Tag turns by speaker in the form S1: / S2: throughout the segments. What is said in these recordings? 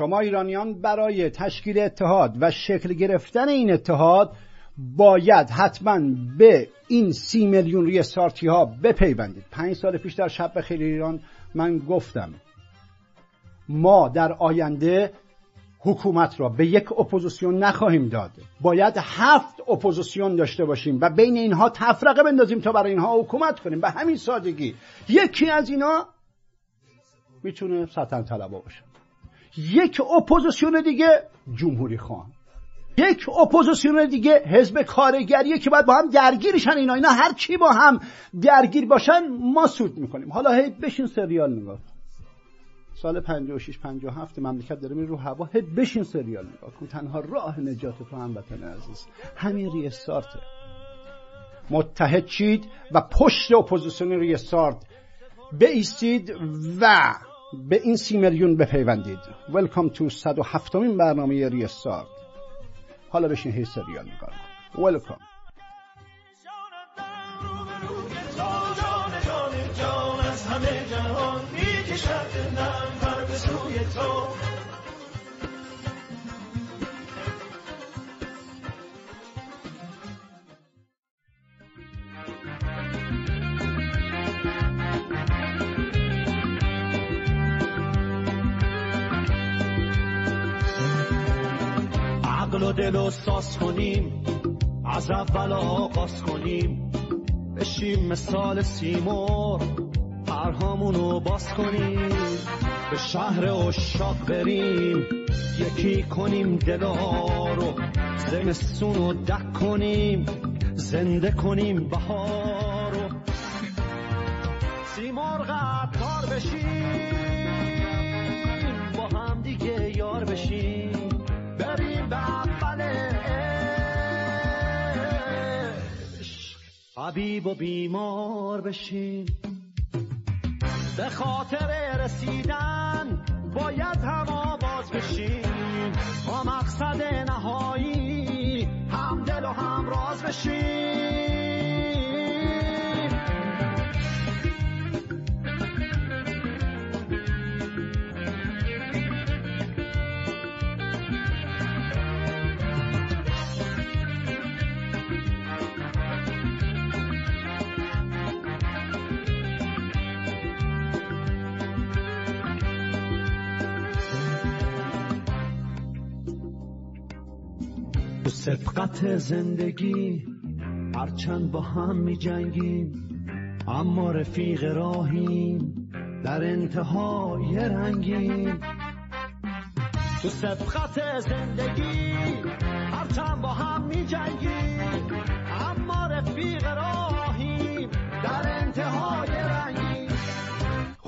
S1: شما ایرانیان برای تشکیل اتحاد و شکل گرفتن این اتحاد باید حتما به این سی میلیون روی سارتی ها بپیوندید پنج سال پیش در شب خیلی ایران من گفتم ما در آینده حکومت را به یک اپوزیسیون نخواهیم داد باید هفت اپوزیسیون داشته باشیم و بین اینها تفرقه بندازیم تا برای اینها حکومت کنیم به همین سادگی یکی از اینها میتونه سطن طلبه باشه یک اپوزیسیون دیگه جمهوری خان یک اپوزیسیون دیگه حزب کارگریه که باید با هم درگیرشن اینا اینا هر کی با هم درگیر باشن ما سود میکنیم حالا هی بشین سریال نگاه سال 56 57 مملکت داره میره رو هوا هی بشین سریال نگاه کن تنها راه نجات تو هم وطن عزیز همین ریستارته متحد شید و پشت اپوزیسیون ریستارت بایستید و به این سی میلیون بپیوندید ولکام تو 107 مین برنامه ریستارت حالا بشین هی سریال نگاه ولکام
S2: جان از همه جهان میکشد دلم بر به سوی تو دل و ساز کنیم از
S1: اول آغاز کنیم بشیم مثال سیمور پرهامون رو باز کنیم به شهر اشاق بریم یکی کنیم دلا رو زمستون رو دک کنیم زنده کنیم بهار طبیب و بیمار بشین به خاطر رسیدن باید هم آواز بشین با مقصد نهایی هم دل و هم راز بشین
S2: سبقت زندگی
S1: هرچند با هم می جنگیم اما رفیق راهیم در انتهای رنگیم
S2: تو سبقت زندگی هرچند با هم می جنگیم اما رفیق راهیم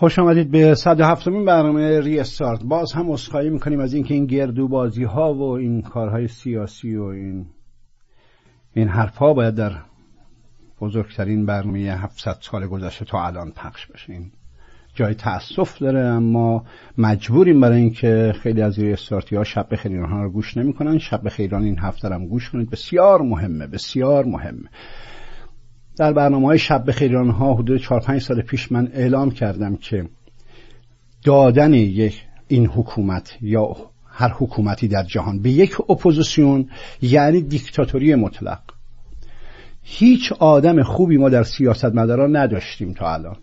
S1: خوش آمدید به 107 مین برنامه استارت باز هم اسخایی میکنیم از اینکه این گردو بازی ها و این کارهای سیاسی و این این حرف ها باید در بزرگترین برنامه 700 سال گذشته تا الان پخش بشه این جای تاسف داره اما مجبوریم برای اینکه خیلی از استارتی ها شب بخیر رو گوش نمیکنن شب خیران این هفته هم گوش کنید بسیار مهمه بسیار مهمه در برنامه های شب بخیران ها حدود 4 5 سال پیش من اعلام کردم که دادن یک این حکومت یا هر حکومتی در جهان به یک اپوزیسیون یعنی دیکتاتوری مطلق هیچ آدم خوبی ما در سیاست مداران نداشتیم تا الان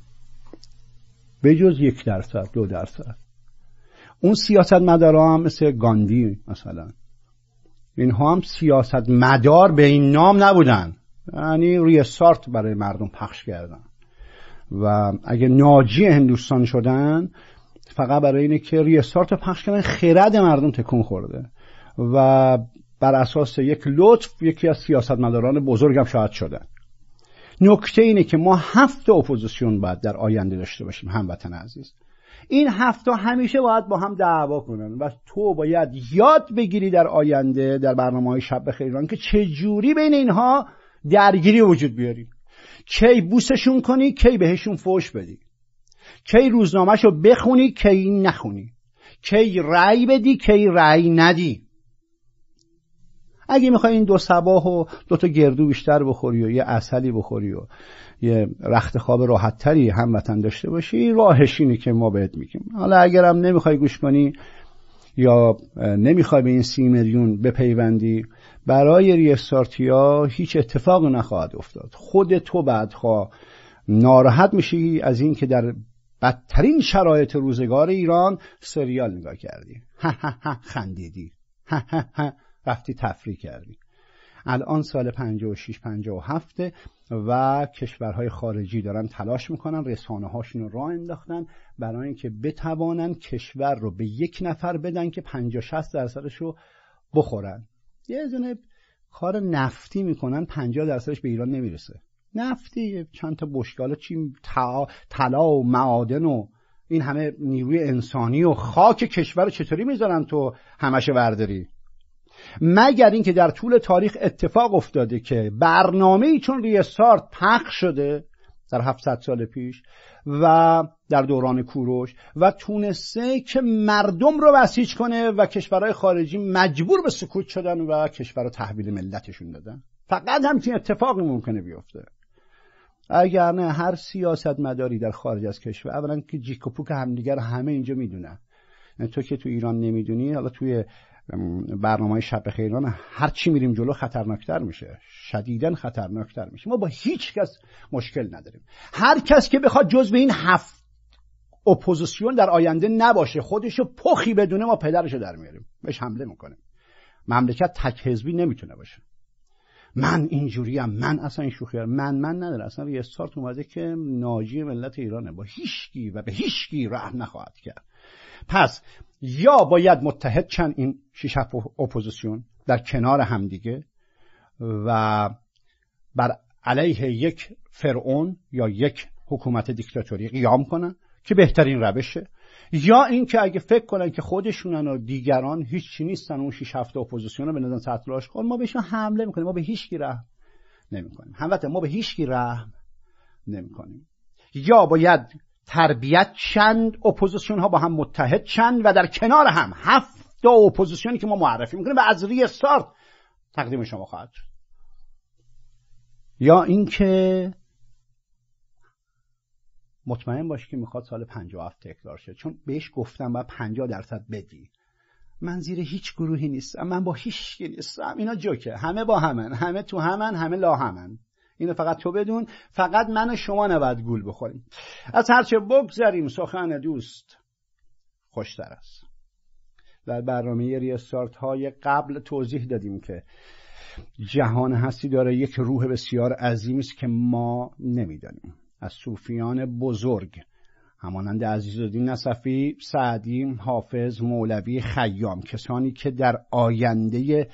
S1: به جز یک درصد دو درصد اون سیاست مدارا هم مثل گاندی مثلا اینها هم سیاست مدار به این نام نبودن یعنی روی سارت برای مردم پخش کردن و اگه ناجی هندوستان شدن فقط برای اینه که ریستارت پخش کردن خرد مردم تکون خورده و بر اساس یک لطف یکی از سیاستمداران بزرگم شاید شدن نکته اینه که ما هفت اپوزیسیون باید در آینده داشته باشیم هموطن عزیز این هفته همیشه باید با هم دعوا کنن و تو باید یاد بگیری در آینده در برنامه های شب خیران که چجوری بین اینها درگیری وجود بیاری کی بوسشون کنی کی بهشون فوش بدی کی روزنامهشو بخونی کی نخونی کی رأی بدی کی رأی ندی اگه میخوای این دو سباه و دو تا گردو بیشتر بخوری و یه اصلی بخوری و یه رخت خواب راحتتری هموطن داشته باشی راهش اینه که ما بهت میگیم حالا اگرم نمیخوای گوش کنی یا نمیخوای به این سی میلیون بپیوندی برای ریستارتیا هیچ اتفاق نخواهد افتاد خود تو بعدها ناراحت میشی از اینکه در بدترین شرایط روزگار ایران سریال نگاه کردی خندیدی رفتی تفریح کردی الان سال 56 57 و کشورهای خارجی دارن تلاش میکنن رسانه هاشون راه انداختن برای اینکه بتوانن کشور رو به یک نفر بدن که 50 60 درصدش رو بخورن یه دونه کار نفتی میکنن 50 درصدش به ایران نمیرسه نفتی چند تا بشکاله چی طلا و معادن و این همه نیروی انسانی و خاک کشور رو چطوری میذارن تو همشه ورداری مگر اینکه در طول تاریخ اتفاق افتاده که برنامه ای چون ریستارت پخش شده در 700 سال پیش و در دوران کوروش و تونسته که مردم رو بسیج کنه و کشورهای خارجی مجبور به سکوت شدن و کشور رو تحویل ملتشون دادن فقط همچین اتفاقی ممکنه بیفته اگر نه هر سیاست مداری در خارج از کشور اولا که جیک و پوک همدیگر همه اینجا میدونن تو که تو ایران نمیدونی حالا توی برنامه های شب خیران هر چی میریم جلو خطرناکتر میشه شدیدا خطرناکتر میشه ما با هیچ کس مشکل نداریم هر کس که بخواد جز به این هفت اپوزیسیون در آینده نباشه خودشو پخی بدونه ما پدرشو در میاریم بهش حمله میکنه مملکت تک حزبی نمیتونه باشه من اینجوریم من اصلا این شوخی من من نداره اصلا یه اومده که ناجی ملت ایرانه با هیچکی و به هیچکی رحم نخواهد کرد پس یا باید متحد چند این شیش اپوزیسیون در کنار همدیگه و بر علیه یک فرعون یا یک حکومت دیکتاتوری قیام کنن که بهترین روشه یا اینکه اگه فکر کنن که خودشونن و دیگران هیچ نیستن اون 6 7 اپوزیسیون بندازن تحت کن ما بهشون حمله میکنیم ما به هیچ کی رحم نمیکنیم هموطن ما به هیچ کی رحم نمیکنیم یا باید تربیت چند اپوزیسیون ها با هم متحد چند و در کنار هم هفت تا اپوزیسیونی که ما معرفی میکنیم و از ریستارت تقدیم شما خواهد یا اینکه مطمئن باش که میخواد سال 57 تکرار شه چون بهش گفتم باید 50 درصد بدی من زیر هیچ گروهی نیستم من با هیچ نیستم اینا جوکه همه با همن همه تو همن همه لا همن اینو فقط تو بدون فقط من و شما نباید گول بخوریم از هرچه بگذریم سخن دوست خوشتر است در برنامه ریستارت های قبل توضیح دادیم که جهان هستی داره یک روح بسیار عظیمی است که ما نمیدانیم از صوفیان بزرگ همانند عزیزالدین نصفی سعدی حافظ مولوی خیام کسانی که در آینده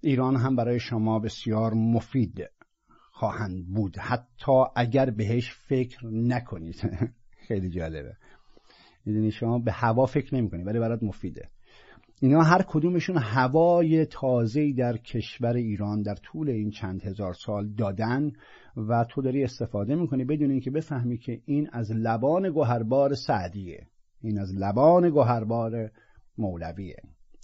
S1: ایران هم برای شما بسیار مفید خواهند بود حتی اگر بهش فکر نکنید خیلی جالبه میدونی شما به هوا فکر نمیکنی ولی برات مفیده اینا هر کدومشون هوای تازه‌ای در کشور ایران در طول این چند هزار سال دادن و تو داری استفاده میکنی بدون اینکه بفهمی که این از لبان گوهربار سعدیه این از لبان گوهربار مولویه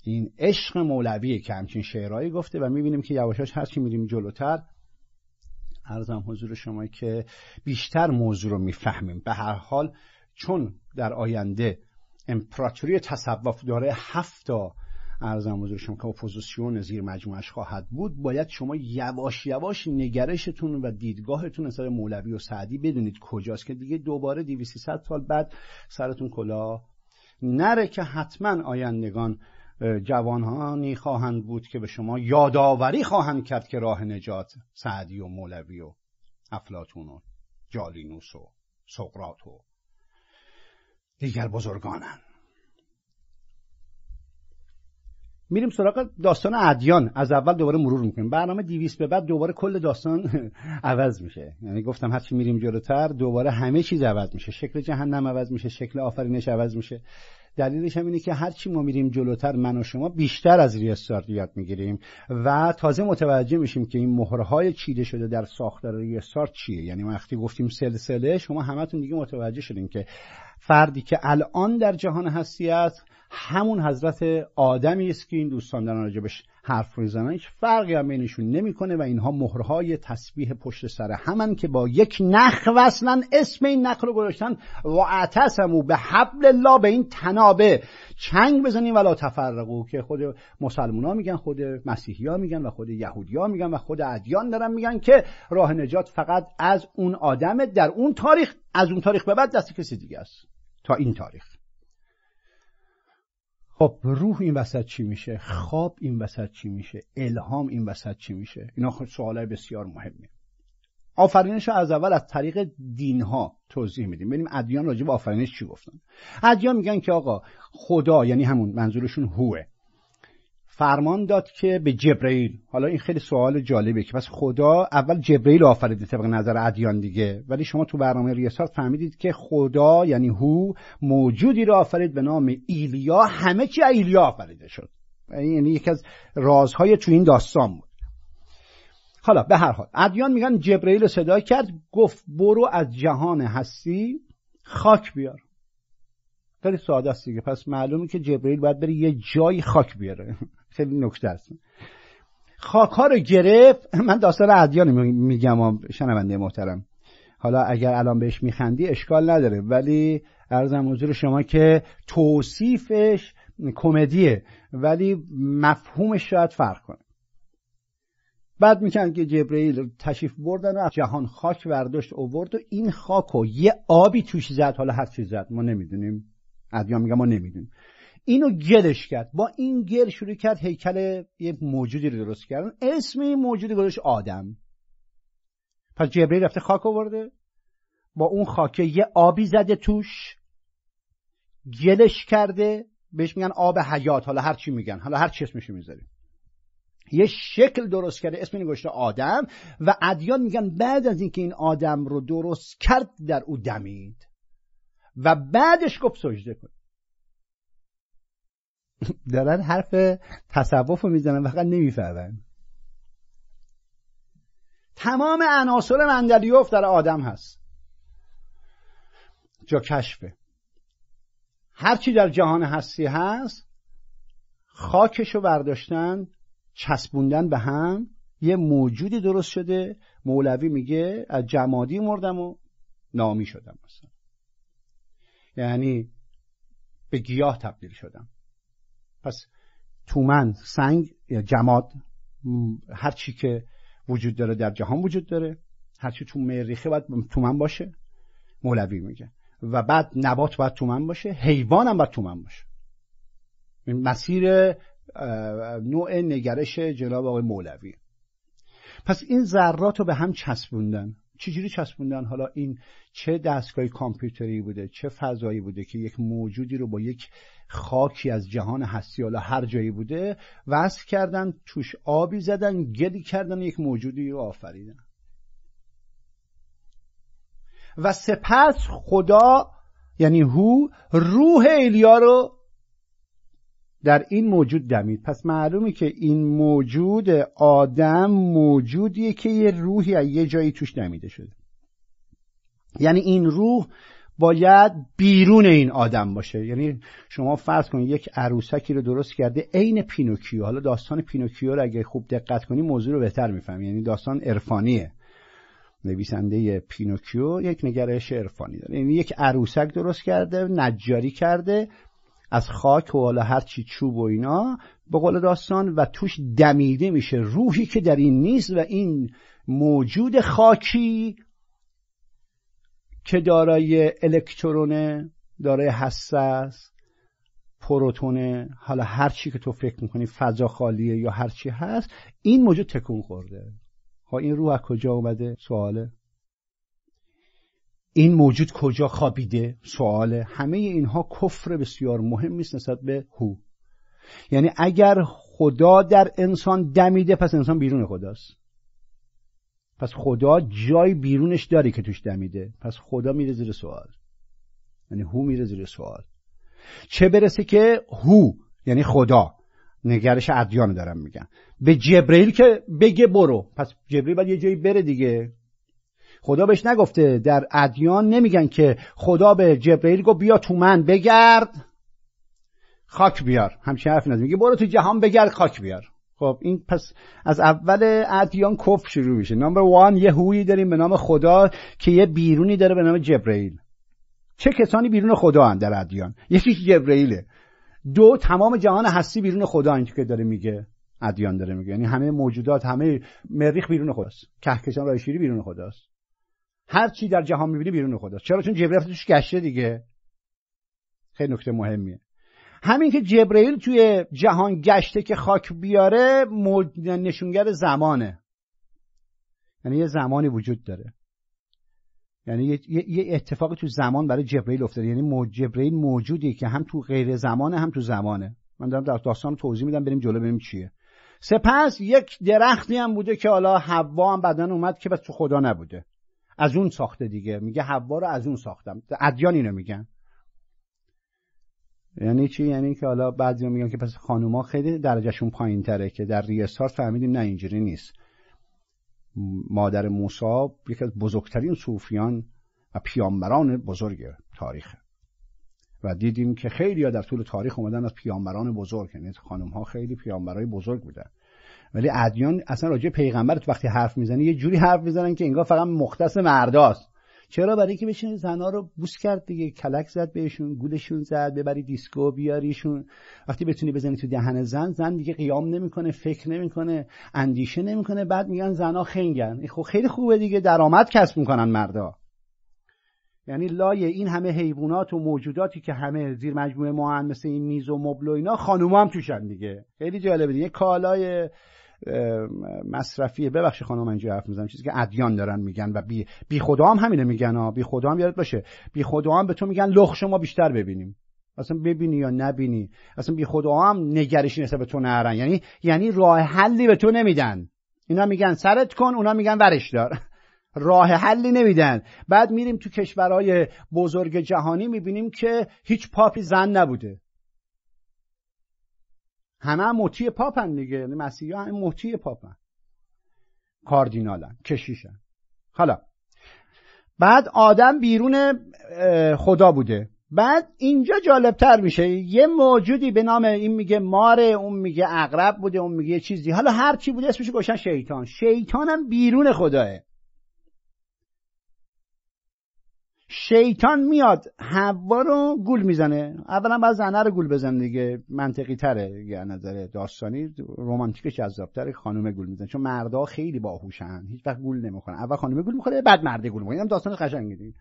S1: این عشق مولویه که همچین شعرهایی گفته و میبینیم که یواشاش هر میریم جلوتر ارزم حضور شما که بیشتر موضوع رو میفهمیم به هر حال چون در آینده امپراتوری تصوف داره هفتا ارزم حضور شما که اپوزیسیون زیر مجموعش خواهد بود باید شما یواش یواش نگرشتون و دیدگاهتون سر مولوی و سعدی بدونید کجاست که دیگه دوباره 2300 سال بعد سرتون کلا نره که حتما آیندگان جوانانی خواهند بود که به شما یادآوری خواهند کرد که راه نجات سعدی و مولوی و افلاتون و جالینوس و سقراط و دیگر بزرگانند میریم سراغ داستان ادیان از اول دوباره مرور میکنیم برنامه 200 به بعد دوباره کل داستان عوض میشه یعنی گفتم هرچی میریم جلوتر دوباره همه چیز عوض میشه شکل جهنم عوض میشه شکل آفرینش عوض میشه دلیلش هم اینه که هرچی ما میریم جلوتر من و شما بیشتر از ریستارت یاد میگیریم و تازه متوجه میشیم که این مهرهای چیده شده در ساختار ریستارت چیه یعنی وقتی گفتیم سلسله شما همتون دیگه متوجه شدیم که فردی که الان در جهان هستی است همون حضرت آدمی است که این دوستان در راجبش حرف میزنن هیچ فرقی هم بینشون نمیکنه و اینها مهرهای تسبیح پشت سر همان که با یک نخ وصلن اسم این نخ رو گذاشتن و اعتصمو به حبل الله به این تنابه چنگ بزنیم ولا تفرقو که خود مسلمان ها میگن خود مسیحی ها میگن و خود یهودی ها میگن و خود ادیان دارن میگن که راه نجات فقط از اون آدمه در اون تاریخ از اون تاریخ به بعد دست کسی دیگه است تا این تاریخ خب روح این وسط چی میشه خواب این وسط چی میشه الهام این وسط چی میشه اینا خب سوال های بسیار مهمه آفرینش رو از اول از طریق دین ها توضیح میدیم ببینیم ادیان راجع به آفرینش چی گفتن ادیان میگن که آقا خدا یعنی همون منظورشون هوه فرمان داد که به جبرئیل حالا این خیلی سوال جالبه که پس خدا اول جبرئیل آفرید، طبق نظر ادیان دیگه ولی شما تو برنامه ریسار فهمیدید که خدا یعنی هو موجودی را آفرید به نام ایلیا همه چی ایلیا آفریده شد یعنی یکی از رازهای تو این داستان بود حالا به هر حال ادیان میگن جبرئیل صدا کرد گفت برو از جهان هستی خاک بیار خیلی ساده است دیگه پس معلومه که جبرئیل باید بره یه جایی خاک بیاره خیلی نکته است خاک ها رو گرفت من داستان ادیان میگم شنونده محترم حالا اگر الان بهش میخندی اشکال نداره ولی ارزم حضور شما که توصیفش کمدیه ولی مفهومش شاید فرق کنه بعد میگن که جبرئیل تشریف بردن و جهان خاک برداشت اوورد و این خاک و یه آبی توش زد حالا هر چیز زد ما نمیدونیم ادیان میگم ما نمیدونیم اینو گلش کرد با این گل شروع کرد هیکل یه موجودی رو درست کردن اسم این موجودی گذاشت آدم پس جبری رفته خاک آورده با اون خاکه یه آبی زده توش گلش کرده بهش میگن آب حیات حالا هر چی میگن حالا هر چی اسمش میذاریم یه شکل درست کرده اسم این آدم و ادیان میگن بعد از اینکه این آدم رو درست کرد در او دمید و بعدش گفت سجده کن دارن حرف تصوف رو میزنن فقط نمیفهمن تمام عناصر مندلیوف در آدم هست جا کشفه هرچی در جهان هستی هست خاکش رو برداشتن چسبوندن به هم یه موجودی درست شده مولوی میگه از جمادی مردم و نامی شدم مثلا یعنی به گیاه تبدیل شدم پس تومن سنگ یا جماد هر چی که وجود داره در جهان وجود داره هر چی تو مریخه باید تومن باشه مولوی میگه و بعد نبات باید تومن باشه حیوان هم باید تومن باشه مسیر نوع نگرش جناب آقای مولوی پس این ذرات رو به هم چسبوندن چجوری چسبوندن حالا این چه دستگاه کامپیوتری بوده چه فضایی بوده که یک موجودی رو با یک خاکی از جهان هستی حالا هر جایی بوده وصل کردن توش آبی زدن گلی کردن یک موجودی رو آفریدن و سپس خدا یعنی هو روح ایلیا رو در این موجود دمید پس معلومه که این موجود آدم موجودیه که یه روحی از یه جایی توش دمیده شده یعنی این روح باید بیرون این آدم باشه یعنی شما فرض کنید یک عروسکی رو درست کرده عین پینوکیو حالا داستان پینوکیو رو اگه خوب دقت کنی موضوع رو بهتر میفهمی یعنی داستان عرفانیه نویسنده پینوکیو یک نگرش عرفانی داره یعنی یک عروسک درست کرده نجاری کرده از خاک و حالا هرچی چوب و اینا به قول داستان و توش دمیده میشه روحی که در این نیست و این موجود خاکی که دارای الکترونه دارای حساس پروتونه حالا هر چی که تو فکر میکنی فضا خالیه یا هر چی هست این موجود تکون خورده ها این روح از کجا اومده سواله این موجود کجا خوابیده سوال همه اینها کفر بسیار مهم است نسبت به هو یعنی اگر خدا در انسان دمیده پس انسان بیرون خداست پس خدا جای بیرونش داره که توش دمیده پس خدا میره زیر سوال یعنی هو میره زیر سوال چه برسه که هو یعنی خدا نگرش ادیان دارم میگن به جبریل که بگه برو پس جبریل باید یه جایی بره دیگه خدا بهش نگفته در ادیان نمیگن که خدا به جبرئیل گفت بیا تو من بگرد خاک بیار همچین حرفی نزد میگه برو تو جهان بگرد خاک بیار خب این پس از اول ادیان کف شروع میشه نمبر وان یه هویی داریم به نام خدا که یه بیرونی داره به نام جبرئیل چه کسانی بیرون خدا هم در ادیان یکی جبرئیله دو تمام جهان هستی بیرون خدا این که داره میگه ادیان داره میگه یعنی همه موجودات همه مریخ بیرون خداست کهکشان رایشیری بیرون خداست هر چی در جهان میبینی بیرون خداست چرا چون جبرئیل توش گشته دیگه خیلی نکته مهمیه همین که جبرئیل توی جهان گشته که خاک بیاره نشونگر زمانه یعنی یه زمانی وجود داره یعنی یه اتفاقی تو زمان برای جبرئیل افتاده یعنی جبرئیل موجودی که هم تو غیر زمانه هم تو زمانه من دارم در داستان توضیح میدم بریم جلو بریم چیه سپس یک درختی هم بوده که حالا حوا هم بدن اومد که بس تو خدا نبوده از اون ساخته دیگه میگه حوا رو از اون ساختم ادیان اینو میگن یعنی چی یعنی که حالا بعضی میگن که پس خانوما خیلی درجهشون پایین تره که در ریستار فهمیدیم نه اینجوری نیست مادر موسی یکی از بزرگترین صوفیان و پیامبران بزرگ تاریخ و دیدیم که خیلی در طول تاریخ اومدن از پیامبران بزرگ یعنی خانم ها خیلی پیامبرای بزرگ بودن ولی ادیان اصلا راجع پیغمبر تو وقتی حرف میزنه یه جوری حرف میزنن که انگار فقط مختص مرداست چرا برای اینکه بشین زنا رو بوس کرد دیگه کلک زد بهشون گولشون زد ببری دیسکو بیاریشون وقتی بتونی بزنی تو دهن زن زن دیگه قیام نمیکنه فکر نمیکنه اندیشه نمیکنه بعد میگن زنا خنگن خب خیلی خوبه دیگه درآمد کسب میکنن مردا یعنی لای این همه حیوانات و موجوداتی که همه زیر مجموعه ما مثل این میز و مبل و اینا خانوما هم توشن دیگه خیلی جالبه دیگه کالای مصرفیه ببخش خانم من حرف میزنم چیزی که ادیان دارن میگن و بی, بی خدا هم همینه میگن ها بی خدا هم یادت باشه بی خدا هم به تو میگن لخ شما بیشتر ببینیم اصلا ببینی یا نبینی اصلا بی خدا هم نگرشی نسبت به تو نرن یعنی یعنی راه حلی به تو نمیدن اینا میگن سرت کن اونا میگن ورش دار راه حلی نمیدن بعد میریم تو کشورهای بزرگ جهانی میبینیم که هیچ پاپی زن نبوده همه هم مطیع پاپن دیگه یعنی مسیحی هم مطیع پاپن کاردینالن کشیشن حالا بعد آدم بیرون خدا بوده بعد اینجا جالبتر میشه یه موجودی به نام این میگه ماره اون میگه اقرب بوده اون میگه چیزی حالا هر چی بوده اسمش گوشن شیطان شیطانم بیرون خداه شیطان میاد حوا رو گول میزنه اولا باید زنه رو گول بزنه دیگه منطقی تره یه نظر داستانی رمانتیکش جذابتره خانم گول میزنه چون مردا خیلی باهوشن هیچ وقت گول نمیخورن اول خانم گول میخوره بعد مرده گول میخوره داستان قشنگه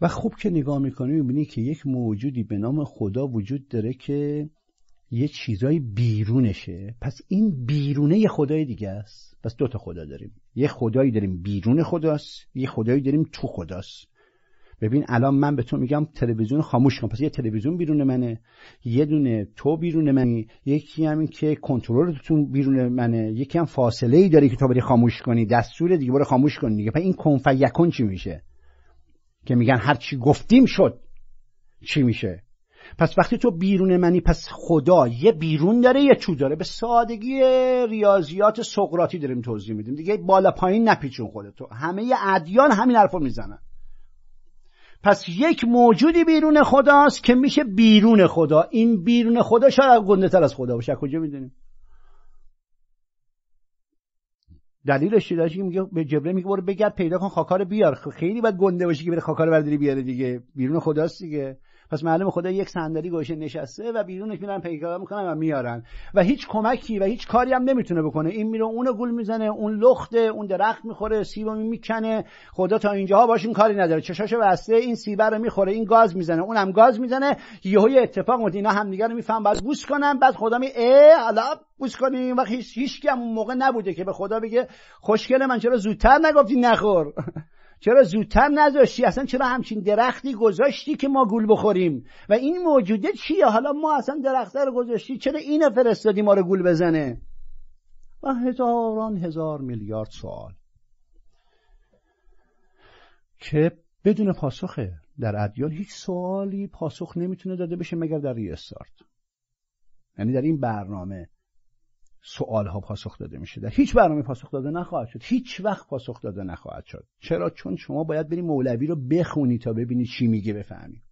S1: و خوب که نگاه میکنه میبینی که یک موجودی به نام خدا وجود داره که یه چیزایی بیرونشه پس این بیرونه یه خدای دیگه است پس دوتا خدا داریم یه خدایی داریم بیرون خداست یه خدایی داریم تو خداست ببین الان من به تو میگم تلویزیون خاموش کن پس یه تلویزیون بیرون منه یه دونه تو بیرون منی یکی هم که کنترلتون بیرون منه یکی هم فاصله ای داره که تو بری خاموش کنی دستور دیگه برو خاموش کنی دیگه پس این یکون چی میشه که میگن هر چی گفتیم شد چی میشه پس وقتی تو بیرون منی پس خدا یه بیرون داره یه تو داره به سادگی ریاضیات سقراطی داریم توضیح میدیم دیگه بالا پایین نپیچون خودتو همه ادیان همین حرفو میزنن پس یک موجودی بیرون خداست که میشه بیرون خدا این بیرون خدا شاید گنده تر از خدا باشه کجا میدونیم دلیلش چی میگه به جبره میگه برو بگرد پیدا کن خاکار بیار خیلی باید گنده باشی که بره خاکار برداری بیاره دیگه بیرون خداست دیگه پس معلم خدا یک صندلی گوشه نشسته و بیرونش میرن پیکار میکنن و میارن و هیچ کمکی و هیچ کاری هم نمیتونه بکنه این میره اونو گول میزنه اون لخته اون درخت میخوره سیبو میکنه خدا تا اینجاها باش این کاری نداره چشاشو بسته این سیبه رو میخوره این گاز میزنه اونم گاز میزنه یهو اتفاق میفته اینا همدیگه رو میفهمن بعد بوس کنن بعد خدا می ا حالا بوس کنیم وقتی هیچ هیچ هم موقع نبوده که به خدا بگه خوشگله من چرا زودتر نگفتی نخور چرا زودتر نذاشتی اصلا چرا همچین درختی گذاشتی که ما گول بخوریم و این موجوده چیه حالا ما اصلا درخته رو گذاشتی چرا اینو فرستادی ما رو گول بزنه و هزاران هزار میلیارد سوال که بدون پاسخه در ادیان هیچ سوالی پاسخ نمیتونه داده بشه مگر در ریستارت یعنی در این برنامه سوال ها پاسخ داده میشه در هیچ برنامه پاسخ داده نخواهد شد هیچ وقت پاسخ داده نخواهد شد چرا چون شما باید بری مولوی رو بخونی تا ببینی چی میگه بفهمی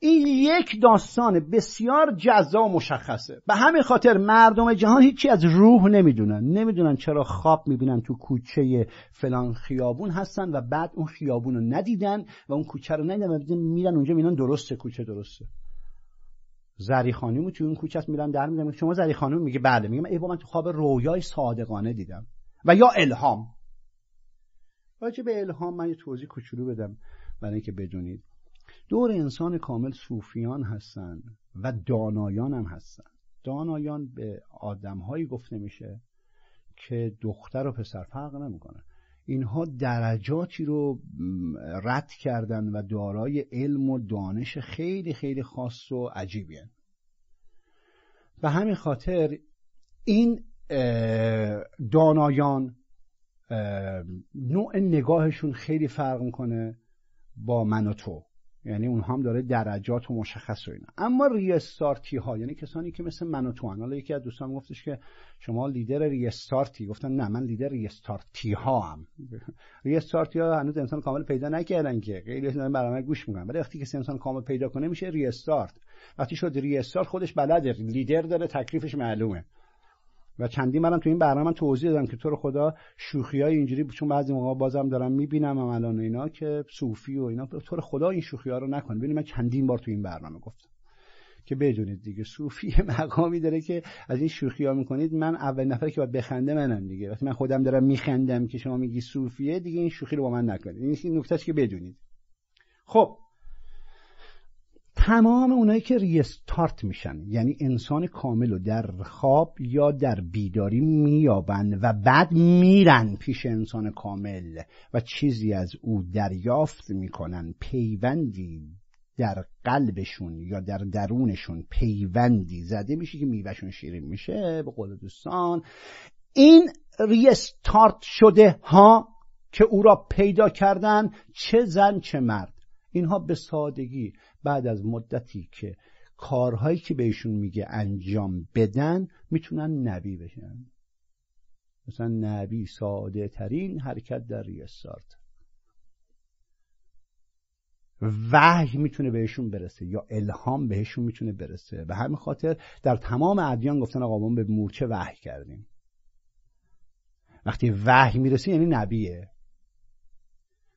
S1: این یک داستان بسیار جزا و مشخصه به همین خاطر مردم جهان هیچی از روح نمیدونن نمیدونن چرا خواب میبینن تو کوچه فلان خیابون هستن و بعد اون خیابون رو ندیدن و اون کوچه رو ندیدن و میرن اونجا میرن درسته کوچه درسته زری خانمو توی اون کوچه است میرم در میدم شما زری خانوم میگه بله میگم ای با من تو خواب رویای صادقانه دیدم و یا الهام راجع به الهام من یه توضیح کوچولو بدم برای اینکه بدونید دور انسان کامل صوفیان هستند و دانایان هم هستند دانایان به آدمهایی گفته میشه که دختر و پسر فرق نمیکنه اینها درجاتی رو رد کردن و دارای علم و دانش خیلی خیلی خاص و عجیبی و همین خاطر این دانایان نوع نگاهشون خیلی فرق میکنه با من و تو یعنی اونها هم داره درجات و مشخص و اینا اما ریستارتی ها یعنی کسانی که مثل من و تو حالا یکی از دوستان گفتش که شما لیدر ریستارتی گفتن نه من لیدر ریستارتی ها هم ریستارتی ها هنوز انسان کامل پیدا نکردن که خیلی دارن برنامه گوش میکنن ولی وقتی که انسان کامل پیدا کنه میشه ریستارت وقتی شد ریستارت خودش بلده لیدر داره تکلیفش معلومه و چندی منم تو این برنامه توضیح دادم که تو رو خدا شوخی های اینجوری چون بعضی موقع بازم دارم میبینم الان اینا که صوفی و اینا تو رو خدا این شوخی ها رو نکن ببین من چندین بار تو این برنامه گفتم که بدونید دیگه صوفی مقامی داره که از این شوخی ها میکنید من اول نفر که باید بخنده منم دیگه وقتی من خودم دارم میخندم که شما میگی صوفیه دیگه این شوخی رو با من نکنید این نکتهش که بدونید خب تمام اونایی که ریستارت میشن یعنی انسان کامل رو در خواب یا در بیداری مییابند و بعد میرن پیش انسان کامل و چیزی از او دریافت میکنن پیوندی در قلبشون یا در درونشون پیوندی زده میشه که میوهشون شیرین میشه به قول دوستان این ریستارت شده ها که او را پیدا کردن چه زن چه مرد اینها به سادگی بعد از مدتی که کارهایی که بهشون میگه انجام بدن میتونن نبی بشن مثلا نبی ساده ترین حرکت در ریستارت وحی میتونه بهشون برسه یا الهام بهشون میتونه برسه به همین خاطر در تمام ادیان گفتن آقا به مورچه وحی کردیم وقتی وحی میرسه یعنی نبیه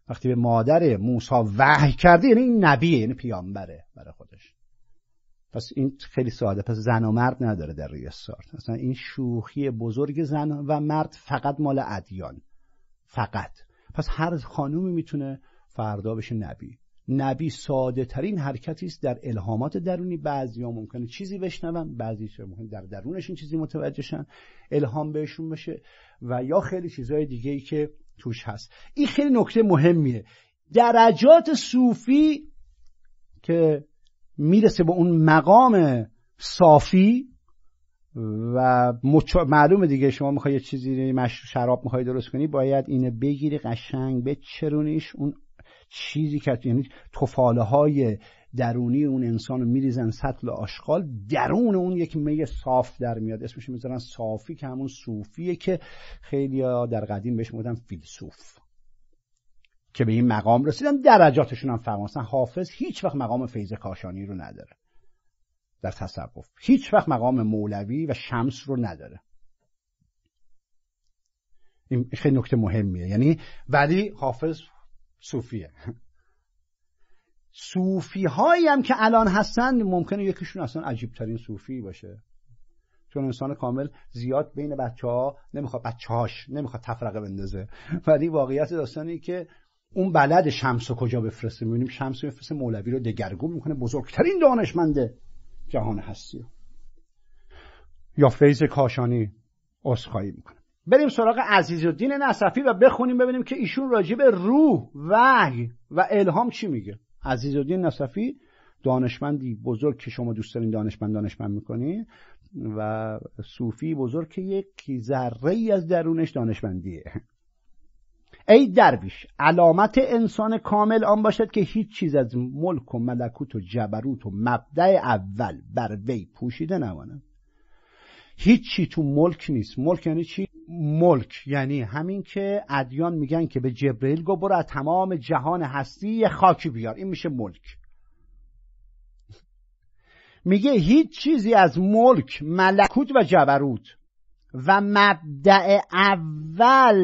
S1: وقتی به مادر موسی وحی کرده یعنی این نبیه یعنی پیامبره برای خودش پس این خیلی ساده پس زن و مرد نداره در سارت اصلا این شوخی بزرگ زن و مرد فقط مال ادیان فقط پس هر خانومی میتونه فردا بشه نبی نبی ساده ترین حرکتی است در الهامات درونی بعضی ها ممکنه چیزی بشنون بعضی ممکنه در درونشون چیزی متوجهشن الهام بهشون بشه و یا خیلی چیزهای دیگه ای که توش هست این خیلی نکته مهمیه درجات صوفی که میرسه به اون مقام صافی و مچ... معلومه دیگه شما میخوای یه چیزی مش... شراب میخوای درست کنی باید اینه بگیری قشنگ بچرونیش اون چیزی که یعنی تفاله های درونی اون انسان رو میریزن سطل آشغال درون اون یک می صاف در میاد اسمش میذارن صافی که همون صوفیه که خیلی در قدیم بهش میگفتن فیلسوف که به این مقام رسیدن درجاتشون هم فرماستن حافظ هیچ وقت مقام فیض کاشانی رو نداره در تصوف هیچ وقت مقام مولوی و شمس رو نداره این خیلی نکته مهمیه یعنی ولی حافظ صوفیه صوفی هایی هم که الان هستن ممکنه یکیشون اصلا عجیب ترین صوفی باشه چون انسان کامل زیاد بین بچه ها نمیخواد بچه هاش نمیخواد تفرقه بندازه ولی واقعیت داستانی که اون بلد شمس کجا بفرسته میبینیم شمس بفرسته مولوی رو دگرگون میکنه بزرگترین دانشمند جهان هستی یا فیض کاشانی اصخایی میکنه بریم سراغ عزیز نصفی و بخونیم ببینیم که ایشون راجع به روح وحی و الهام چی میگه عزیز نصفی دانشمندی بزرگ که شما دوست دارین دانشمند دانشمند میکنی و صوفی بزرگ که یک ذره ای از درونش دانشمندیه ای درویش علامت انسان کامل آن باشد که هیچ چیز از ملک و ملکوت و جبروت و مبدع اول بر وی پوشیده نماند هیچی تو ملک نیست ملک یعنی چی ملک یعنی همین که ادیان میگن که به جبرئیل گو برو از تمام جهان هستی یه خاکی بیار این میشه ملک میگه هیچ چیزی از ملک ملکوت و جبروت و مبدع اول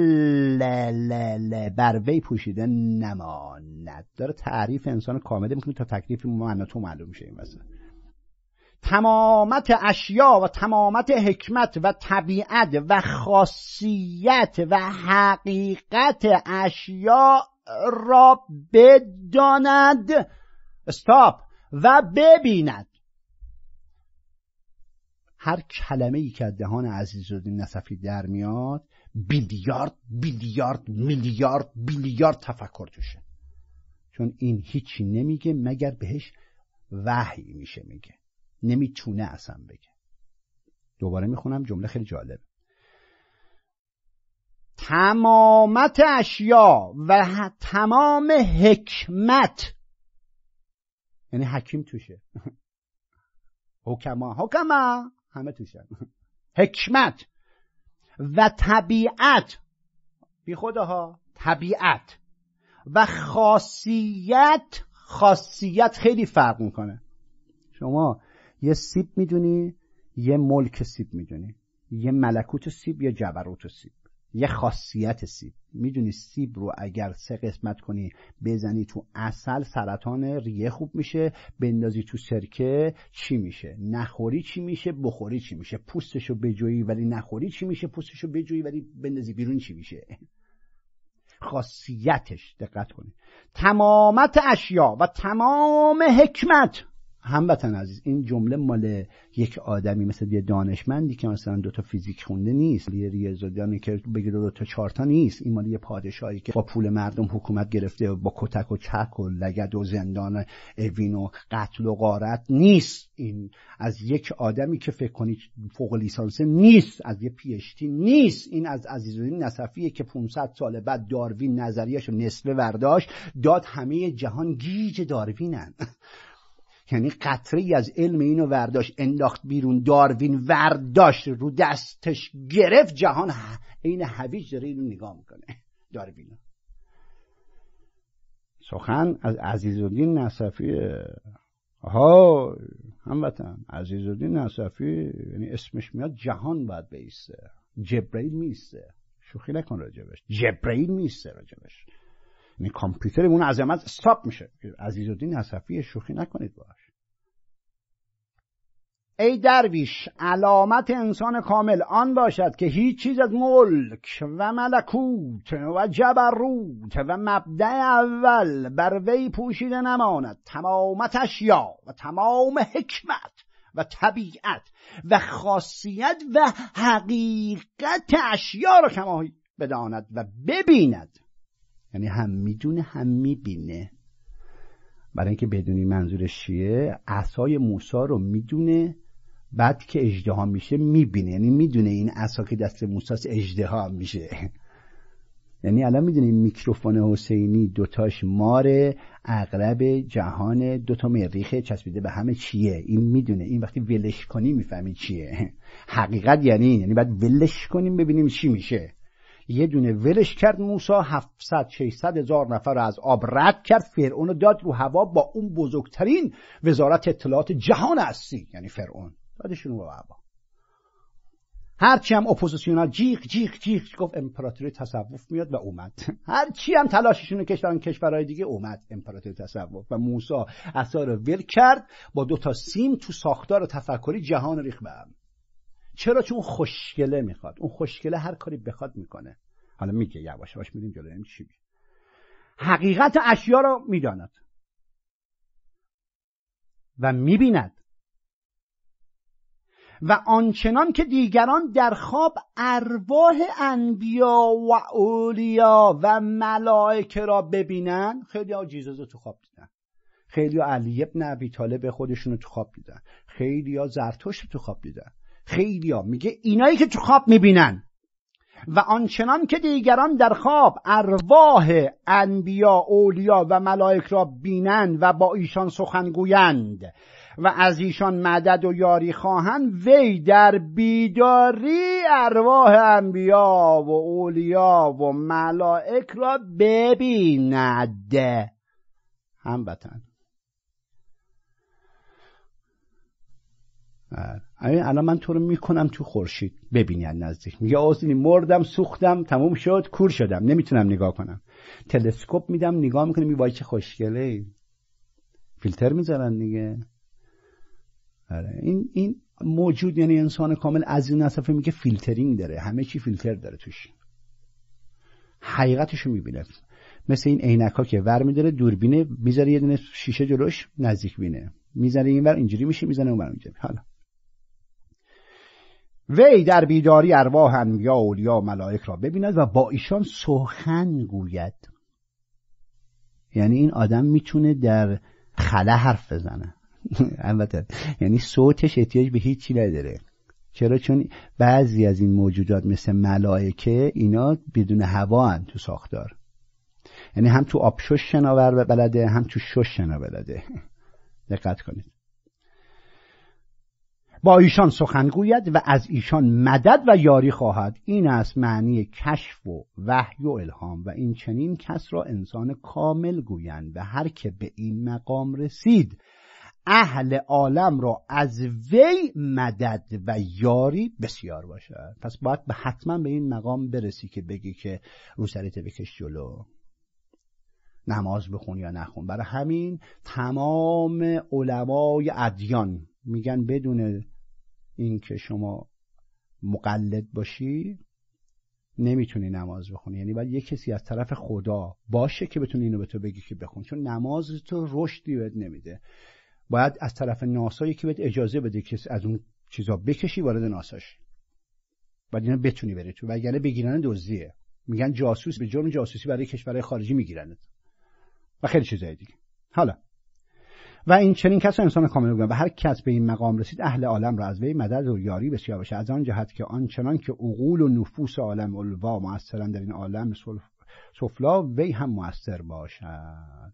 S1: بر وی پوشیده نماند داره تعریف انسان کامله میکنه تا تکلیف ما معلوم میشه این مثلا تمامت اشیا و تمامت حکمت و طبیعت و خاصیت و حقیقت اشیا را بداند استاپ و ببیند هر کلمه ای که از دهان عزیزالدین نصفی در میاد بیلیارد بیلیارد میلیارد بیلیارد تفکر توشه چون این هیچی نمیگه مگر بهش وحی میشه میگه نمیتونه اصلا بگه دوباره میخونم جمله خیلی جالب تمامت اشیا و تمام حکمت یعنی حکیم توشه حکما حکما همه توشه حکمت و طبیعت بی خودها طبیعت و خاصیت خاصیت خیلی فرق میکنه شما یه سیب میدونی یه ملک سیب میدونی یه ملکوت سیب یا جبروت سیب یه خاصیت سیب میدونی سیب رو اگر سه قسمت کنی بزنی تو اصل سرطان ریه خوب میشه بندازی تو سرکه چی میشه نخوری چی میشه بخوری چی میشه پوستشو بجویی ولی نخوری چی میشه پوستشو بجویی ولی بندازی بیرون چی میشه خاصیتش دقت کنی تمامت اشیا و تمام حکمت هموطن عزیز این جمله مال یک آدمی مثل یه دانشمندی که مثلا دوتا فیزیک خونده نیست یه ریاضیدانی که بگه دو تا چهار نیست این مال یه پادشاهی که با پول مردم حکومت گرفته با کتک و چک و لگد و زندان اوین و قتل و غارت نیست این از یک آدمی که فکر کنید فوق لیسانسه نیست از یه پیشتی نیست این از عزیزالدین نصفیه که 500 سال بعد داروین نظریش نصفه برداشت داد همه جهان گیج داروینن یعنی قطره ای از علم اینو ورداشت انداخت بیرون داروین ورداشت رو دستش گرفت جهان این هویج داره اینو نگاه میکنه داروین سخن از عزیزالدین نصفی ها هموطن عزیزالدین نصفی یعنی اسمش میاد جهان باید بیسته جبرئیل میسته شوخی نکن راجبش جبرئیل میسته راجبش یعنی کامپیوترمون عظمت استاپ میشه عزیزالدین اسفی شوخی نکنید باش ای درویش علامت انسان کامل آن باشد که هیچ چیز از ملک و ملکوت و جبروت و مبدع اول بر وی پوشیده نماند تمامت اشیا و تمام حکمت و طبیعت و خاصیت و حقیقت اشیا را کماهی بداند و ببیند یعنی هم میدونه هم میبینه برای اینکه بدونی منظورش چیه اصای موسا رو میدونه بعد که اجده میشه میبینه یعنی میدونه این اصا که دست موساس اجده میشه یعنی الان میدونیم میکروفون حسینی دوتاش مار اغلب جهان دوتا مریخ چسبیده به همه چیه این میدونه این وقتی ولش کنی میفهمی چیه حقیقت یعنی این یعنی باید ولش کنیم ببینیم چی میشه یه دونه ولش کرد موسا 700 600 هزار نفر رو از آب رد کرد فرعون داد رو هوا با اون بزرگترین وزارت اطلاعات جهان هستی یعنی فرعون دادشون رو هوا هرچی هم اپوزیسیونا جیغ جیغ جیغ گفت امپراتوری تصوف میاد و اومد هرچی هم تلاششون کشور کشورهای دیگه اومد امپراتوری تصوف و موسا اثر ول کرد با دو تا سیم تو ساختار تفکری جهان ریخ چرا چون خوشگله میخواد اون خوشگله هر کاری بخواد میکنه حالا میگه یواش یواش میریم جلو این یعنی چی حقیقت اشیا رو میداند و میبیند و آنچنان که دیگران در خواب ارواح انبیا و اولیا و ملائکه را ببینن خیلی ها جیزز رو تو خواب دیدن خیلی ها علی ابن ابی طالب خودشون رو تو خواب دیدن خیلی ها زرتشت رو تو خواب دیدن خیلی میگه اینایی که تو خواب میبینن و آنچنان که دیگران در خواب ارواح انبیا اولیا و ملائک را بینند و با ایشان سخنگویند و از ایشان مدد و یاری خواهند وی در بیداری ارواح انبیا و اولیا و ملائک را ببیند هموطن همین الان من تو رو میکنم تو خورشید ببینی نزدیک میگه آزینی مردم سوختم تموم شد کور شدم نمیتونم نگاه کنم تلسکوپ میدم نگاه میکنه وای چه خوشگله فیلتر میذارن دیگه آره این این موجود یعنی انسان کامل از این نصفه میگه فیلترینگ داره همه چی فیلتر داره توش حقیقتشو میبینه مثل این عینک ها که ور میداره دوربینه میذاره یه دونه شیشه جلوش نزدیک بینه میذاره اینور اینجوری میشه میزنه اون اونجوری حالا وی در بیداری ارواح انبیا اولیا ملائک را ببیند و با ایشان سخن گوید یعنی این آدم میتونه در خله حرف بزنه البته یعنی صوتش احتیاج به هیچی نداره چرا چون بعضی از این موجودات مثل ملائکه اینا بدون هوا هن تو ساختار یعنی هم تو آبشوش شناور بلده هم تو شش شنا بلده دقت کنید با ایشان سخن گوید و از ایشان مدد و یاری خواهد این است معنی کشف و وحی و الهام و این چنین کس را انسان کامل گویند و هر که به این مقام رسید اهل عالم را از وی مدد و یاری بسیار باشد پس باید به حتما به این مقام برسی که بگی که روسریت بکش جلو نماز بخون یا نخون برای همین تمام علمای ادیان میگن بدون اینکه شما مقلد باشی نمیتونی نماز بخونی یعنی باید یه کسی از طرف خدا باشه که بتونی اینو به تو بگی که بخون چون نماز تو رشدی بهت نمیده باید از طرف ناسا یکی بهت اجازه بده که از اون چیزا بکشی وارد ناساش باید اینو بتونی بری تو وگرنه بگیرن دزدیه میگن جاسوس به جرم جاسوسی برای کشورهای خارجی میگیرنت و خیلی چیزای دیگه حالا و این چنین کس انسان کامل میگویند و هر کس به این مقام رسید اهل عالم را از وی مدد و یاری بسیار باشه از آن جهت که آنچنان که عقول و نفوس عالم الوا موثرا در این عالم سفلا وی هم موثر باشد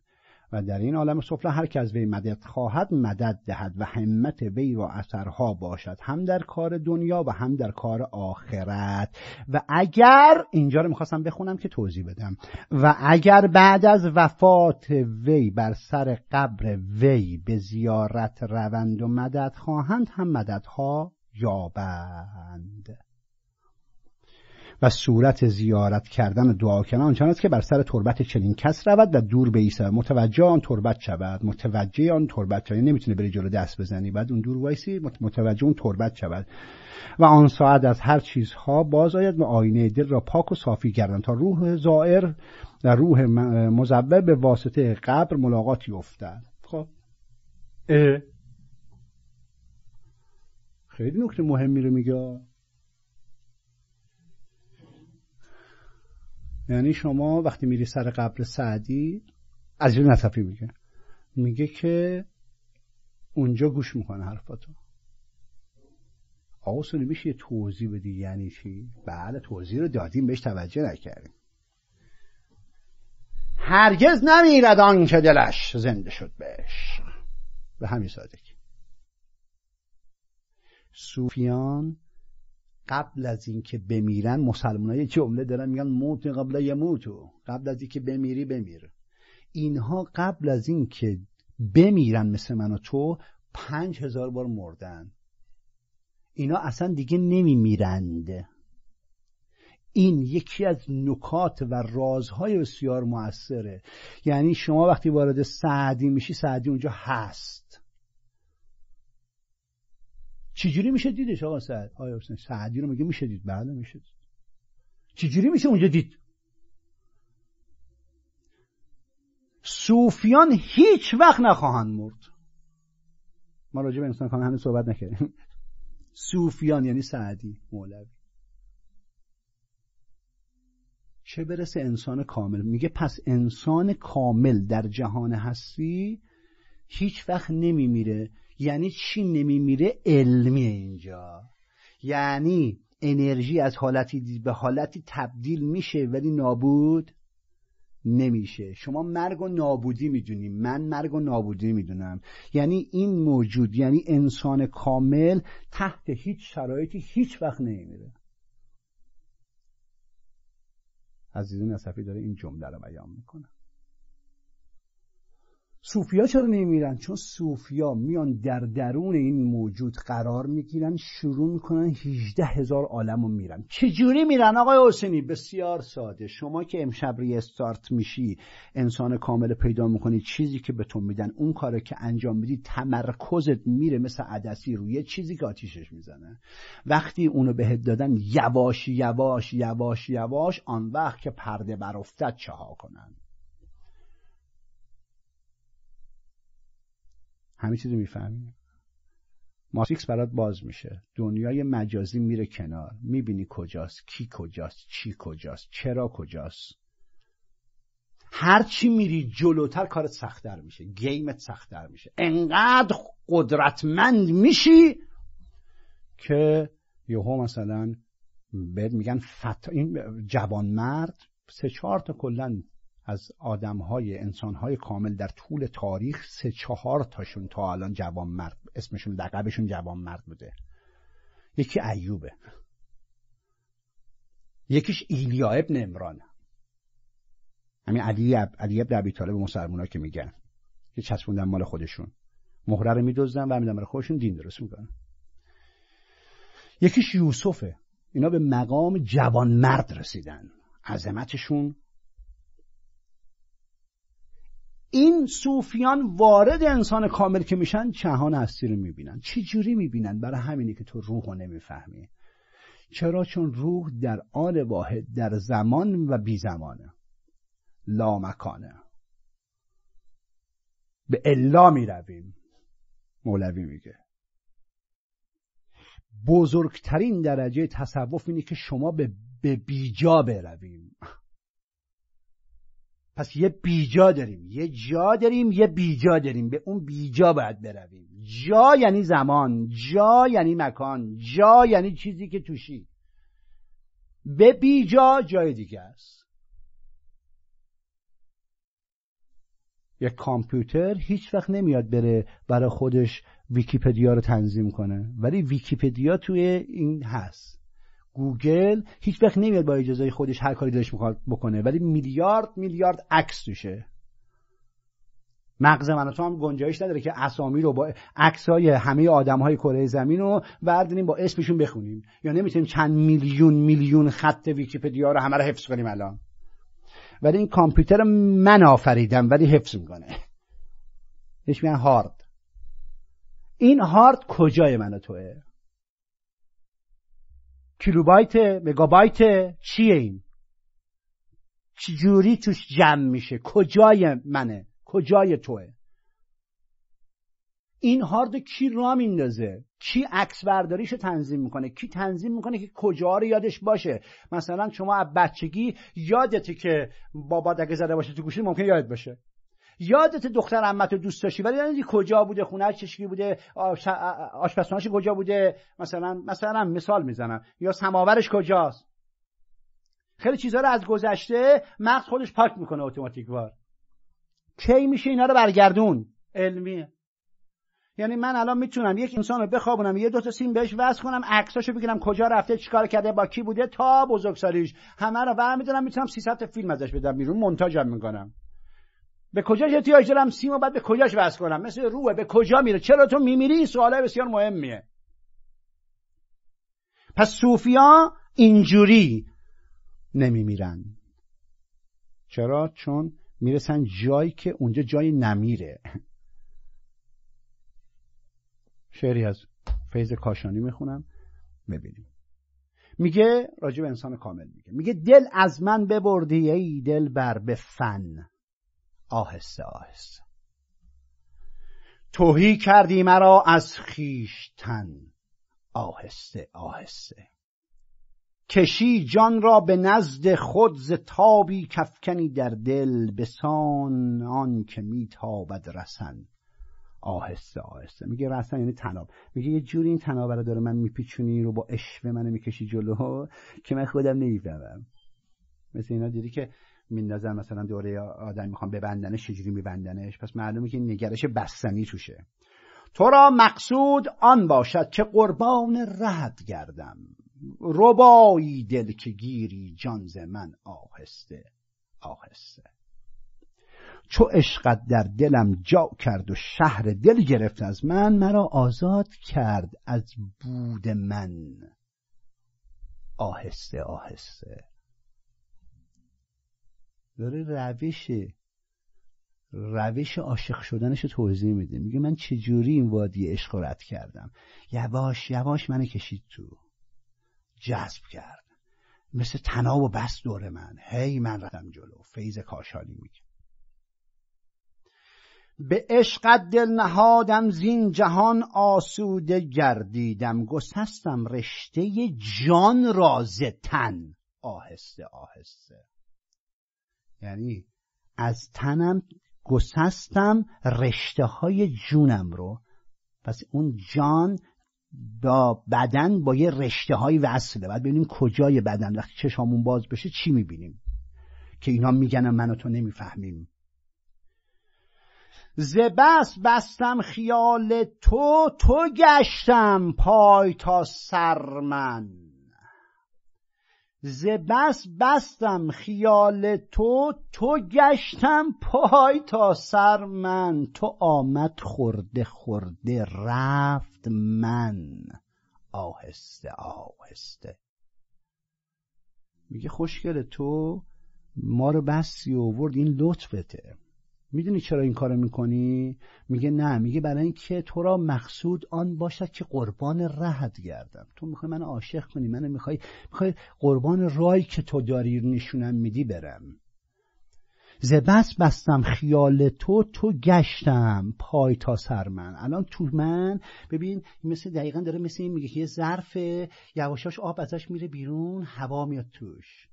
S1: و در این عالم سفله هر که از وی مدد خواهد مدد دهد و همت وی را اثرها باشد هم در کار دنیا و هم در کار آخرت و اگر اینجا رو میخواستم بخونم که توضیح بدم و اگر بعد از وفات وی بر سر قبر وی به زیارت روند و مدد خواهند هم مددها یابند و صورت زیارت کردن و دعا کردن آنچنان است که بر سر تربت چنین کس رود و دور ایسا متوجه آن تربت شود متوجه آن تربت شود یعنی نمیتونه بری جلو دست بزنی بعد اون دور وایسی متوجه اون تربت شود و آن ساعت از هر چیزها باز آید و آینه دل را پاک و صافی کردن تا روح زائر و روح مزبر به واسطه قبر ملاقاتی افتد خب خیلی نکته مهمی رو میگه یعنی شما وقتی میری سر قبر سعدی از نصفی میگه میگه که اونجا گوش میکنه حرفاتو آقا سنی میشه یه توضیح بدی یعنی چی؟ بله توضیح رو دادیم بهش توجه نکردیم هرگز نمیرد که دلش زنده شد بهش به همین سادگی صوفیان قبل از اینکه بمیرن مسلمان یه جمله دارن میگن موت قبل یموتو قبل از اینکه بمیری بمیر اینها قبل از اینکه بمیرن مثل من و تو پنج هزار بار مردن اینا اصلا دیگه نمیمیرند این یکی از نکات و رازهای بسیار موثره یعنی شما وقتی وارد سعدی میشی سعدی اونجا هست چجوری میشه دیدش آقا سعد آیا حسین سعدی رو میگه میشه دید بله میشه دید چجوری میشه اونجا دید صوفیان هیچ وقت نخواهند مرد ما راجع به انسان خانه هنوز صحبت نکردیم صوفیان یعنی سعدی مولوی چه برسه انسان کامل میگه پس انسان کامل در جهان هستی هیچ وقت نمیمیره یعنی چی نمیمیره علمی اینجا یعنی انرژی از حالتی به حالتی تبدیل میشه ولی نابود نمیشه شما مرگ و نابودی میدونی من مرگ و نابودی میدونم یعنی این موجود یعنی انسان کامل تحت هیچ شرایطی هیچ وقت نمیره عزیزون نصفی داره این جمله رو بیان میکنه صوفیا چرا نمیرن چون صوفیا میان در درون این موجود قرار میگیرن شروع میکنن 18 هزار عالم رو میرن چجوری میرن آقای حسینی بسیار ساده شما که امشب ریستارت میشی انسان کامل پیدا میکنی چیزی که به تو میدن اون کاره که انجام میدی تمرکزت میره مثل عدسی روی چیزی که آتیشش میزنه وقتی اونو بهت دادن یواش یواش یواش یواش آن وقت که پرده برافتد چه کنن همه چیزو میفهمی ماتریکس برات باز میشه دنیای مجازی میره کنار میبینی کجاست کی کجاست چی کجاست چرا کجاست هرچی میری جلوتر کارت سختتر میشه گیمت سختتر میشه انقدر قدرتمند میشی که یهو مثلا بهت میگن فتا این جوان مرد سه چهار تا کلا از آدمهای انسانهای کامل در طول تاریخ سه چهار تاشون تا الان جوان مرد اسمشون لقبشون جوان مرد بوده یکی ایوبه یکیش ایلیا ابن امران همین علی, عب... علی ابن عبی طالب که میگن که چسبوندن مال خودشون مهره رو میدوزن و همیدن برای خودشون دین درست میکنن یکیش یوسفه اینا به مقام جوان مرد رسیدن عظمتشون این صوفیان وارد انسان کامل که میشن جهان هستی رو میبینن جوری میبینن برای همینی که تو روح رو نمیفهمی چرا چون روح در آن واحد در زمان و بی زمانه لامکانه به الا میرویم مولوی میگه بزرگترین درجه تصوف اینه که شما به, به بیجا برویم پس یه بیجا داریم یه جا داریم یه بیجا داریم به اون بیجا باید برویم جا یعنی زمان جا یعنی مکان جا یعنی چیزی که توشی به بیجا جای دیگه است یک کامپیوتر هیچ وقت نمیاد بره برای خودش ویکیپدیا رو تنظیم کنه ولی ویکیپدیا توی این هست گوگل هیچ وقت نمیاد با اجازه خودش هر کاری دلش بکنه ولی میلیارد میلیارد عکس توشه مغز من تو هم گنجایش نداره که اسامی رو با های همه های کره زمین رو بردنیم با اسمشون بخونیم یا نمیتونیم چند میلیون میلیون خط ویکیپدیا رو همه رو حفظ کنیم الان ولی این کامپیوتر من آفریدم ولی حفظ میکنه بهش میگن هارد این هارد کجای من توه کیلوبایت مگابایت چیه این چجوری توش جمع میشه کجای منه کجای توه این هارد کی را میندازه کی عکس برداریشو تنظیم میکنه کی تنظیم میکنه که کجا رو یادش باشه مثلا شما از بچگی یادته که بابا اگه زده باشه تو گوشی ممکن یادت باشه یادت دختر عمت رو دوست داشتی ولی یعنی کجا بوده خونه چشکی بوده آشپزخونهش کجا بوده مثلا مثلا مثال میزنم یا سماورش کجاست خیلی چیزها رو از گذشته مغز خودش پاک میکنه اتوماتیک وار کی میشه اینا رو برگردون علمی یعنی من الان میتونم یک انسان رو بخوابونم یه دو تا سیم بهش وصل کنم عکساشو بگیرم کجا رفته چیکار کرده با کی بوده تا بزرگسالیش همه رو برمیدارم میتونم 300 فیلم ازش بدم بیرون مونتاژم میکنم به کجاش احتیاج دارم و بعد به کجاش وصل کنم مثل روه به کجا میره چرا تو میمیری این سوالای بسیار میه پس صوفیا اینجوری نمیمیرن چرا چون میرسن جایی که اونجا جای نمیره شعری از فیض کاشانی میخونم ببینیم میگه راجع به انسان کامل میگه میگه دل از من ببردی ای دل بر به فن آهسته آهسته توهی کردی مرا از خیشتن آهسته آهسته کشی جان را به نزد خود ز تابی کفکنی در دل بسان آن که میتابد رسن آهسته آهسته میگه رسن یعنی تناب میگه یه جوری این تناب را داره من میپیچونی رو با اشوه منو میکشی جلو که من خودم نمیفهمم مثل اینا دیدی که میندازن مثلا دوره آدم میخوان ببندنش چجوری میبندنش پس معلومه که نگرش بستنی توشه تو را مقصود آن باشد که قربان رهت گردم ربایی دل که گیری جان من آهسته آهسته چو عشقت در دلم جا کرد و شهر دل گرفت از من مرا آزاد کرد از بود من آهسته آهسته داره روش روش عاشق شدنش رو توضیح میده میگه من چجوری این وادی عشق رد کردم یواش یواش منو کشید تو جذب کرد مثل تناب و بس دور من هی من رفتم جلو فیض کاشانی میگه به عشق دل نهادم زین جهان آسوده گردیدم گسستم رشته جان را تن آهسته آهسته یعنی از تنم گسستم رشته های جونم رو پس اون جان با بدن با یه رشته های وصله باید ببینیم کجای بدن وقتی چشامون باز بشه چی میبینیم که اینا میگن من و تو نمیفهمیم ز بستم خیال تو تو گشتم پای تا سر من ز بس بستم خیال تو تو گشتم پای تا سر من تو آمد خورده خورده رفت من آهسته آهسته میگه خوشگل تو ما رو بستی و آورد این لطفته میدونی چرا این کارو میکنی میگه نه میگه برای اینکه تو را مقصود آن باشد که قربان رهت گردم تو میخوای من عاشق کنی من میخوای میخوای قربان رای که تو داری نشونم میدی برم ز بستم خیال تو تو گشتم پای تا سر من الان تو من ببین مثل دقیقا داره مثل این میگه که یه ظرف یواشاش آب ازش میره بیرون هوا میاد توش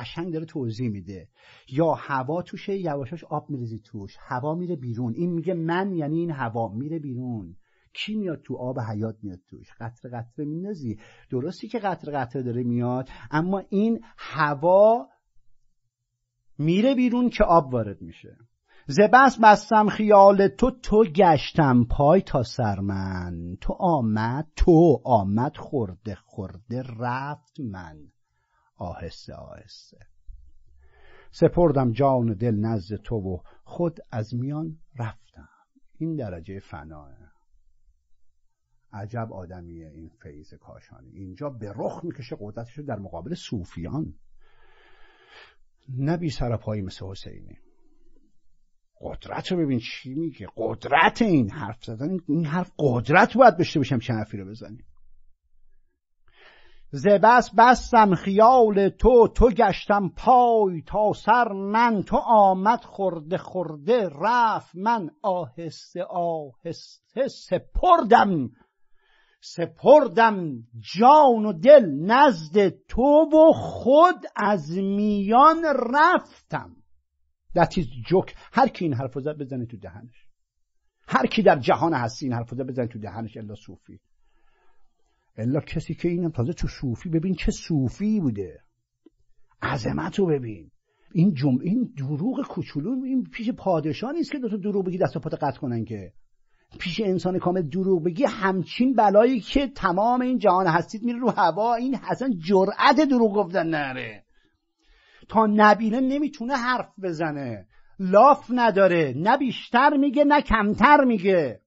S1: قشنگ داره توضیح میده یا هوا توشه یواشاش آب میریزی توش هوا میره بیرون این میگه من یعنی این هوا میره بیرون کی میاد تو آب حیات میاد توش قطره قطره میندازی درستی که قطره قطره داره میاد اما این هوا میره بیرون که آب وارد میشه زبست بستم خیال تو تو گشتم پای تا سر من تو آمد تو آمد خورده خورده رفت من آهسته آهسته سپردم جان دل نزد تو و خود از میان رفتم این درجه فناه عجب آدمیه این فیض کاشانی اینجا به رخ میکشه قدرتشو در مقابل صوفیان نبی سرپایی مثل حسینی قدرت رو ببین چی میگه قدرت این حرف زدن این حرف قدرت باید داشته باشم چه حرفی رو بزنیم ز بس بستم خیال تو تو گشتم پای تا سر من تو آمد خورده خورده رفت من آهسته آهسته سپردم سپردم جان و دل نزد تو و خود از میان رفتم دتیز جوک هر کی این حرف زد بزنه تو دهنش هر کی در جهان هستی این حرف زد بزنه تو دهنش الا صوفی الا کسی که اینم تازه تو صوفی ببین چه صوفی بوده عظمت رو ببین این جمع این دروغ کوچولو این پیش پادشاه نیست که دو تا دروغ بگی دست و پات قطع کنن که پیش انسان کامل دروغ بگی همچین بلایی که تمام این جهان هستید میره رو هوا این حسن جرأت دروغ گفتن نره تا نبینه نمیتونه حرف بزنه لاف نداره نه بیشتر میگه نه کمتر میگه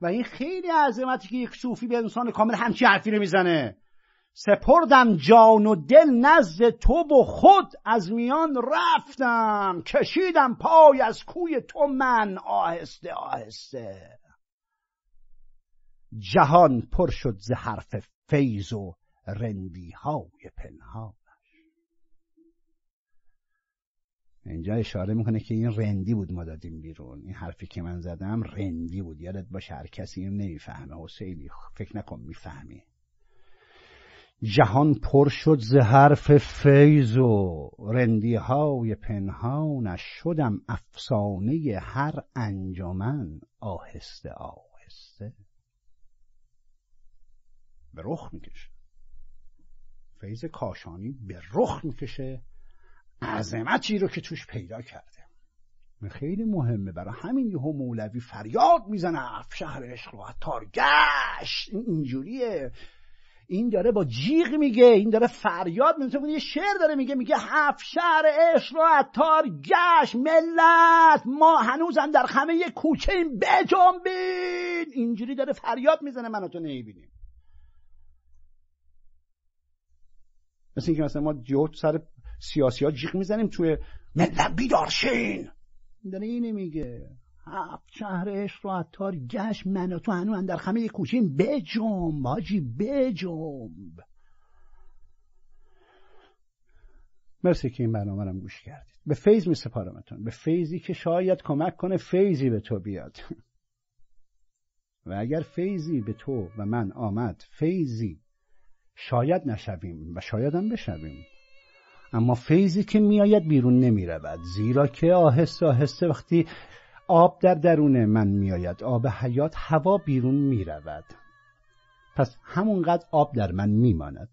S1: و این خیلی عظمتی که یک صوفی به انسان کامل همچی حرفی رو میزنه سپردم جان و دل نزد تو و خود از میان رفتم کشیدم پای از کوی تو من آهسته آهسته جهان پر شد ز حرف فیض و رندی های پنهان اینجا اشاره میکنه که این رندی بود ما دادیم بیرون این حرفی که من زدم رندی بود یادت باشه هر کسی این نمیفهمه حسینی فکر نکن میفهمی جهان پر شد ز حرف فیض و رندی های پنهانش شدم افسانه هر انجامن آهسته آهسته به رخ میکشه فیض کاشانی به رخ میکشه عظمتی رو که توش پیدا کرده خیلی مهمه برای همین یهو مولوی فریاد میزنه اف شهر عشق رو عطار گشت اینجوریه این داره با جیغ میگه این داره فریاد میزنه یه شعر داره میگه میگه هفت شهر عشق رو عطار گشت ملت ما هنوزم در خمه کوچه این بجنبین اینجوری داره فریاد میزنه من تو نمیبینیم مثل اینکه مثلا ما جوت سر سیاسی ها جیغ میزنیم توی ملت بیدارشین داره اینه میگه هفت شهر عشق رو عطار گشت من و تو هنو اندر خمه یه کوچیم بجنب حاجی مرسی که این برنامه رو گوش کردید به فیض می سپارمتون به فیضی که شاید کمک کنه فیضی به تو بیاد و اگر فیضی به تو و من آمد فیضی شاید نشویم و شاید هم بشویم اما فیزی که میآید بیرون نمی رود زیرا که آهسته آهسته وقتی آب در درون من میآید آب حیات هوا بیرون می رود پس همونقدر آب در من ماند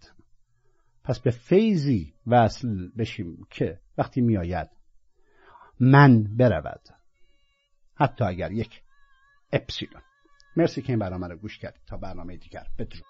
S1: پس به فیزی وصل بشیم که وقتی میآید من برود حتی اگر یک اپسیلون مرسی که این برنامه رو گوش کردید تا برنامه دیگر بدرود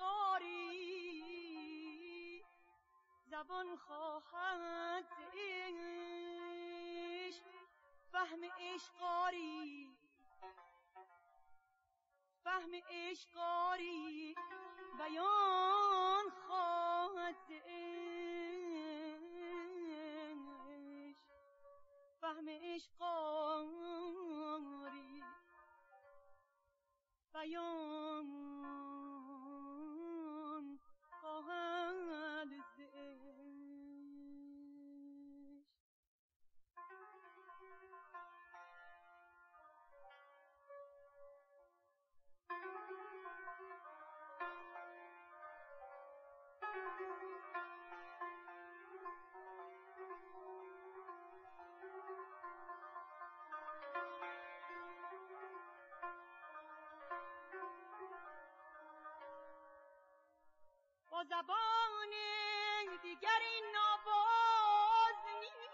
S3: Oh زبان خواهد ایش فهم عشقاری فهم عشقاری بیان زبان دیگر این نیست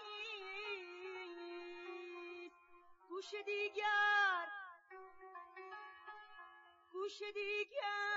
S3: گوش دیگر گوش دیگر